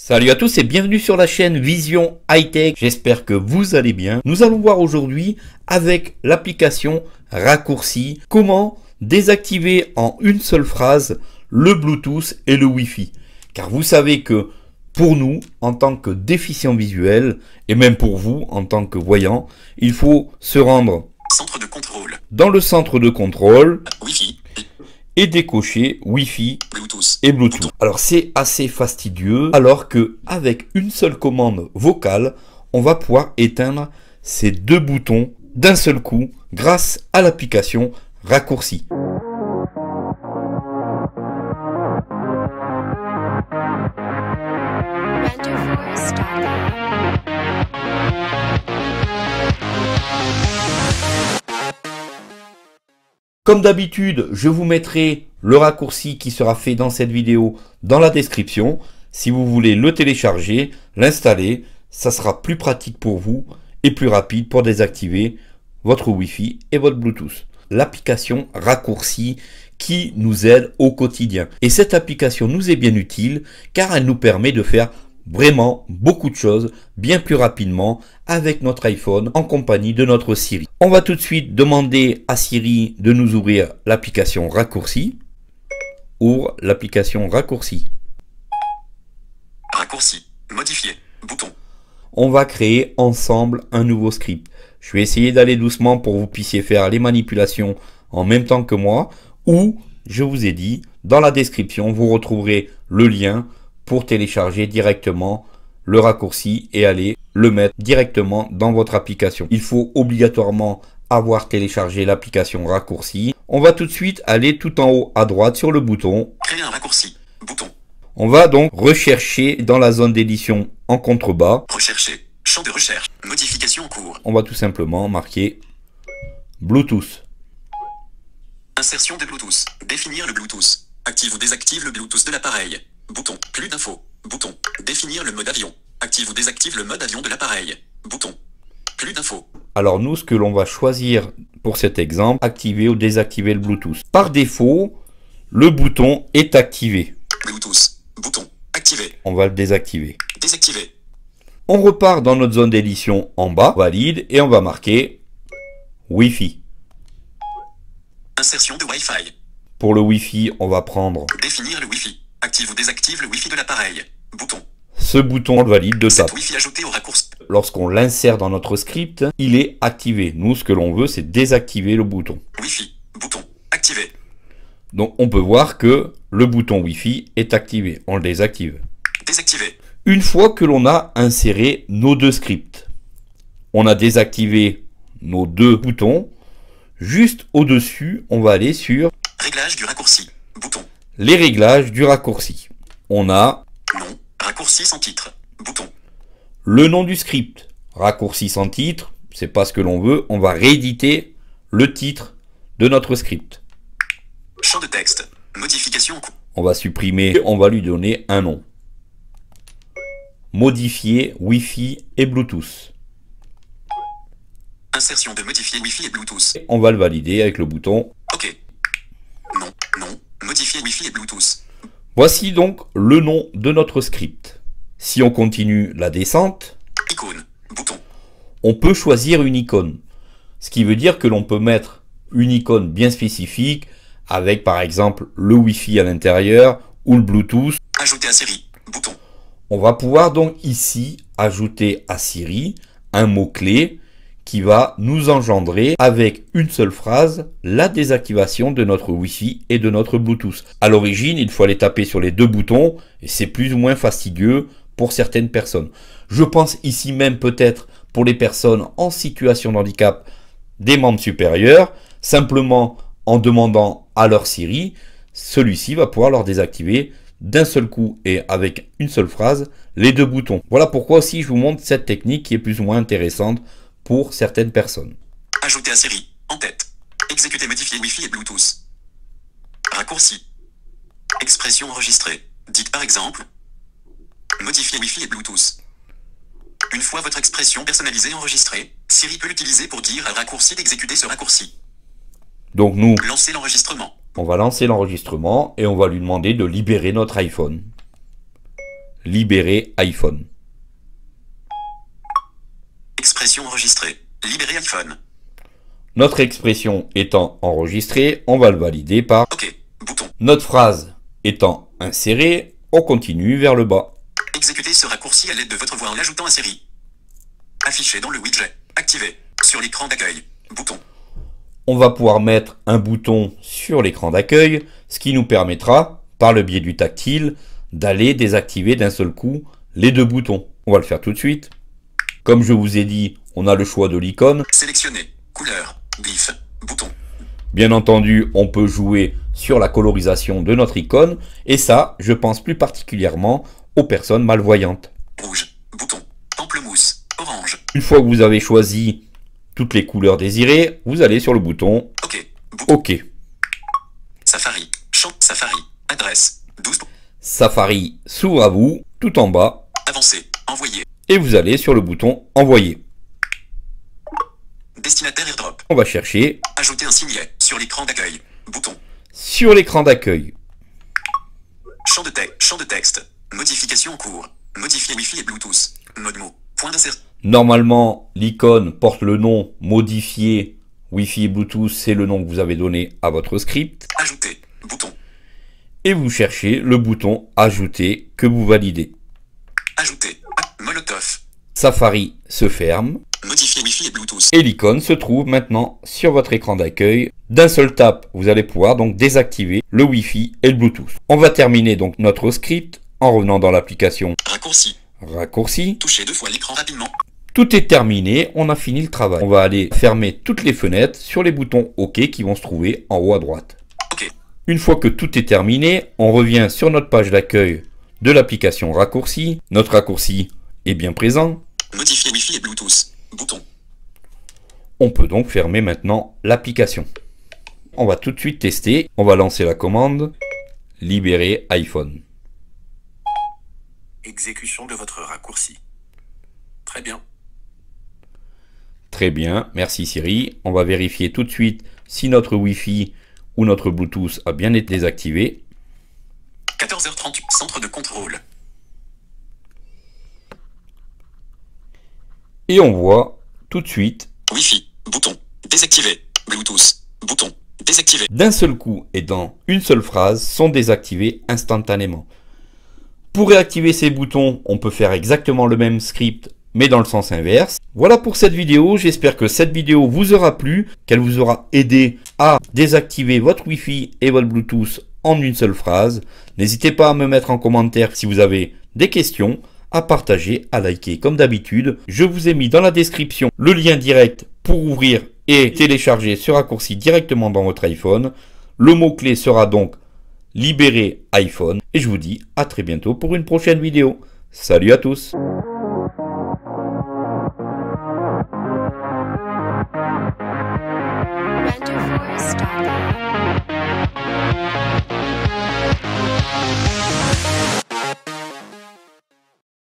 Salut à tous et bienvenue sur la chaîne Vision High Tech. J'espère que vous allez bien. Nous allons voir aujourd'hui avec l'application raccourci comment désactiver en une seule phrase le Bluetooth et le Wi-Fi. Car vous savez que pour nous, en tant que déficients visuels, et même pour vous, en tant que voyants, il faut se rendre dans le centre de contrôle Wi-Fi et décocher Wi-Fi et Bluetooth. Alors c'est assez fastidieux, alors que avec une seule commande vocale, on va pouvoir éteindre ces deux boutons d'un seul coup grâce à l'application raccourci. Comme d'habitude, je vous mettrai le raccourci qui sera fait dans cette vidéo dans la description. Si vous voulez le télécharger, l'installer, ça sera plus pratique pour vous et plus rapide pour désactiver votre Wi-Fi et votre Bluetooth. L'application raccourci qui nous aide au quotidien. Et cette application nous est bien utile car elle nous permet de faire vraiment beaucoup de choses bien plus rapidement avec notre iPhone en compagnie de notre Siri. On va tout de suite demander à Siri de nous ouvrir l'application raccourci. Ouvre l'application raccourci. Raccourci. Modifier. Bouton. On va créer ensemble un nouveau script. Je vais essayer d'aller doucement pour que vous puissiez faire les manipulations en même temps que moi. Ou, je vous ai dit, dans la description, vous retrouverez le lien pour télécharger directement le raccourci et aller le mettre directement dans votre application. Il faut obligatoirement avoir téléchargé l'application raccourci. On va tout de suite aller tout en haut à droite sur le bouton. Créer un raccourci. Bouton. On va donc rechercher dans la zone d'édition en contrebas. Rechercher. Champ de recherche. Modification en cours. On va tout simplement marquer Bluetooth. Insertion de Bluetooth. Définir le Bluetooth. Active ou désactive le Bluetooth de l'appareil. Bouton. Plus d'infos. Bouton. Définir le mode avion. Active ou désactive le mode avion de l'appareil. Bouton. Plus d'infos. Alors nous, ce que l'on va choisir pour cet exemple, activer ou désactiver le Bluetooth. Par défaut, le bouton est activé. Bluetooth. Bouton. Activé. On va le désactiver. Désactiver. On repart dans notre zone d'édition en bas, valide, et on va marquer Wi-Fi. Insertion de Wi-Fi. Pour le Wi-Fi, on va prendre Définir le Wi-Fi. Active ou désactive le Wi-Fi de l'appareil. Bouton. Ce bouton, le valide de ça. Lorsqu'on l'insère dans notre script, il est activé. Nous, ce que l'on veut, c'est désactiver le bouton. Wi-Fi, bouton, activé. Donc, on peut voir que le bouton Wi-Fi est activé. On le désactive. Désactivé. Une fois que l'on a inséré nos deux scripts, on a désactivé nos deux boutons. Juste au-dessus, on va aller sur Réglage du raccourci, bouton les réglages du raccourci. On a raccourci sans titre, bouton. Le nom du script, raccourci sans titre, c'est pas ce que l'on veut, on va rééditer le titre de notre script. Champ de texte, modification. On va supprimer, on va lui donner un nom. Modifier Wi-Fi et Bluetooth. Insertion de modifier Wi-Fi et Bluetooth. On va le valider avec le bouton. OK. Non, non, Modifier Wi-Fi et Bluetooth. Voici donc le nom de notre script. Si on continue la descente, on peut choisir une icône. Ce qui veut dire que l'on peut mettre une icône bien spécifique avec par exemple le Wi-Fi à l'intérieur ou le Bluetooth. Ajouter à Siri, bouton. On va pouvoir donc ici ajouter à Siri un mot-clé qui va nous engendrer avec une seule phrase la désactivation de notre Wi-Fi et de notre Bluetooth. À l'origine, il faut aller taper sur les deux boutons et c'est plus ou moins fastidieux pour certaines personnes. Je pense ici même peut-être pour les personnes en situation de handicap des membres supérieurs, simplement en demandant à leur Siri, celui-ci va pouvoir leur désactiver d'un seul coup et avec une seule phrase les deux boutons. Voilà pourquoi aussi je vous montre cette technique qui est plus ou moins intéressante pour certaines personnes. Ajouter à série, en tête. Exécuter, modifier Wi-Fi et Bluetooth. Raccourci. Expression enregistrée. Dites par exemple. Modifier Wi-Fi et Bluetooth. Une fois votre expression personnalisée enregistrée, Siri peut l'utiliser pour dire à raccourci d'exécuter ce raccourci. Donc nous... Lancer l'enregistrement. On va lancer l'enregistrement et on va lui demander de libérer notre iPhone. Libérer iPhone. Notre expression étant enregistrée, on va le valider par Notre phrase étant insérée, on continue vers le bas. Exécuter ce raccourci à l'aide de votre voix en l'ajoutant à série. Affiché dans le widget. Activé. Sur l'écran d'accueil. Bouton. On va pouvoir mettre un bouton sur l'écran d'accueil, ce qui nous permettra, par le biais du tactile, d'aller désactiver d'un seul coup les deux boutons. On va le faire tout de suite. Comme je vous ai dit, on a le choix de l'icône. Sélectionner, couleur, bouton. Bien entendu, on peut jouer sur la colorisation de notre icône, et ça, je pense plus particulièrement aux personnes malvoyantes. Rouge, bouton, mousse, orange. Une fois que vous avez choisi toutes les couleurs désirées, vous allez sur le bouton OK. Safari, champ, Safari, adresse, 12. Safari sous à vous, tout en bas. Avancer, envoyer et vous allez sur le bouton Envoyer. Destinataire AirDrop. On va chercher. Ajouter un signet sur l'écran d'accueil. Bouton. Sur l'écran d'accueil. Champ de, texte. champ de texte. Modification en cours. Modifier wi et Bluetooth. Point Normalement, l'icône porte le nom modifier Wi-Fi et Bluetooth. C'est le nom que vous avez donné à votre script. Ajouter. Bouton. Et vous cherchez le bouton ajouter que vous validez. Safari se ferme. Modifier Wi-Fi et Bluetooth. Et l'icône se trouve maintenant sur votre écran d'accueil. D'un seul tap, vous allez pouvoir donc désactiver le Wi-Fi et le Bluetooth. On va terminer donc notre script en revenant dans l'application. Raccourci. Raccourci. Toucher deux fois l'écran rapidement. Tout est terminé, on a fini le travail. On va aller fermer toutes les fenêtres sur les boutons OK qui vont se trouver en haut à droite. OK. Une fois que tout est terminé, on revient sur notre page d'accueil de l'application raccourci. Notre raccourci est bien présent. Modifier Wi-Fi et Bluetooth. Bouton. On peut donc fermer maintenant l'application. On va tout de suite tester. On va lancer la commande libérer iPhone. Exécution de votre raccourci. Très bien. Très bien, merci Siri. On va vérifier tout de suite si notre Wi-Fi ou notre Bluetooth a bien été désactivé. 14h30, centre de contrôle. Et on voit tout de suite. Wi-Fi, bouton, désactiver, Bluetooth, bouton, désactiver. D'un seul coup et dans une seule phrase sont désactivés instantanément. Pour réactiver ces boutons, on peut faire exactement le même script mais dans le sens inverse. Voilà pour cette vidéo, j'espère que cette vidéo vous aura plu, qu'elle vous aura aidé à désactiver votre Wi-Fi et votre Bluetooth en une seule phrase. N'hésitez pas à me mettre en commentaire si vous avez des questions à partager, à liker comme d'habitude. Je vous ai mis dans la description le lien direct pour ouvrir et télécharger ce raccourci directement dans votre iPhone. Le mot-clé sera donc libéré iPhone et je vous dis à très bientôt pour une prochaine vidéo. Salut à tous